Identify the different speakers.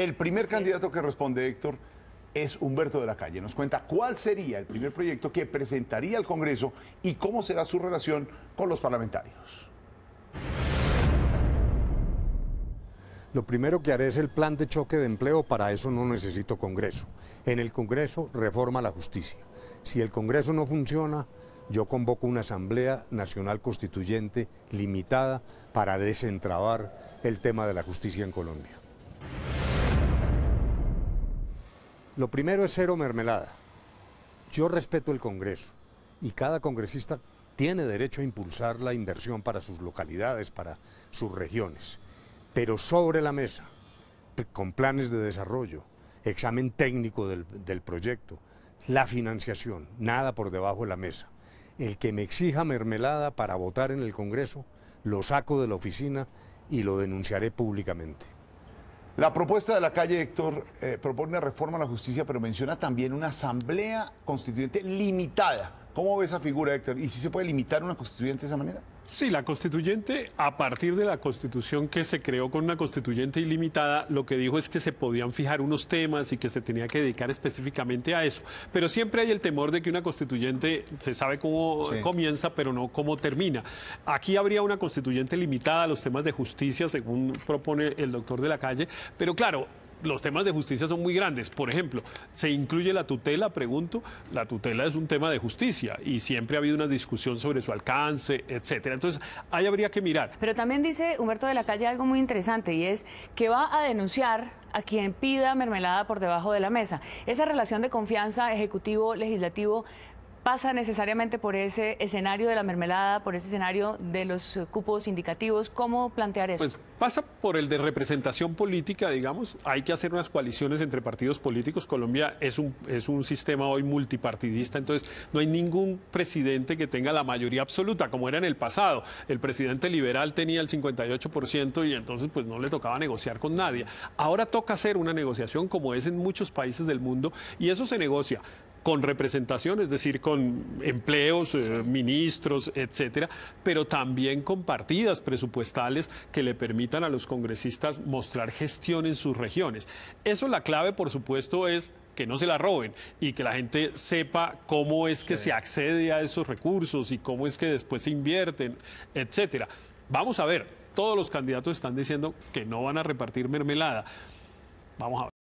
Speaker 1: El primer candidato que responde, Héctor, es Humberto de la Calle. Nos cuenta cuál sería el primer proyecto que presentaría al Congreso y cómo será su relación con los parlamentarios.
Speaker 2: Lo primero que haré es el plan de choque de empleo, para eso no necesito Congreso. En el Congreso reforma la justicia. Si el Congreso no funciona, yo convoco una Asamblea Nacional Constituyente limitada para desentrabar el tema de la justicia en Colombia. Lo primero es cero mermelada. Yo respeto el Congreso y cada congresista tiene derecho a impulsar la inversión para sus localidades, para sus regiones, pero sobre la mesa, con planes de desarrollo, examen técnico del, del proyecto, la financiación, nada por debajo de la mesa. El que me exija mermelada para votar en el Congreso, lo saco de la oficina y lo denunciaré públicamente. La propuesta de la
Speaker 1: calle Héctor eh, propone una reforma a la justicia, pero menciona también una asamblea constituyente limitada ¿Cómo ve esa figura, Héctor? ¿Y si se puede limitar una constituyente de esa manera?
Speaker 3: Sí, la constituyente, a partir de la constitución que se creó con una constituyente ilimitada, lo que dijo es que se podían fijar unos temas y que se tenía que dedicar específicamente a eso. Pero siempre hay el temor de que una constituyente se sabe cómo comienza, pero no cómo termina. Aquí habría una constituyente limitada a los temas de justicia, según propone el doctor de la calle. Pero claro, los temas de justicia son muy grandes. Por ejemplo, se incluye la tutela, pregunto. La tutela es un tema de justicia y siempre ha habido una discusión sobre su alcance, etcétera. Entonces, ahí habría que mirar.
Speaker 4: Pero también dice Humberto de la Calle algo muy interesante y es que va a denunciar a quien pida mermelada por debajo de la mesa. Esa relación de confianza ejecutivo-legislativo pasa necesariamente por ese escenario de la mermelada, por ese escenario de los cupos indicativos. ¿Cómo plantear eso? Pues
Speaker 3: pasa por el de representación política, digamos. Hay que hacer unas coaliciones entre partidos políticos. Colombia es un, es un sistema hoy multipartidista, entonces no hay ningún presidente que tenga la mayoría absoluta, como era en el pasado. El presidente liberal tenía el 58% y entonces pues no le tocaba negociar con nadie. Ahora toca hacer una negociación como es en muchos países del mundo y eso se negocia con representación, es decir, con empleos, eh, ministros, etcétera, pero también con partidas presupuestales que le permitan a los congresistas mostrar gestión en sus regiones. Eso la clave, por supuesto, es que no se la roben y que la gente sepa cómo es que se accede a esos recursos y cómo es que después se invierten, etcétera. Vamos a ver, todos los candidatos están diciendo que no van a repartir mermelada. Vamos a ver.